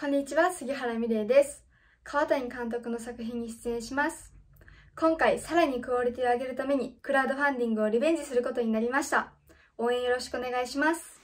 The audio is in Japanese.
こんにちは、杉原美玲です。川谷監督の作品に出演します。今回、さらにクオリティを上げるために、クラウドファンディングをリベンジすることになりました。応援よろしくお願いします。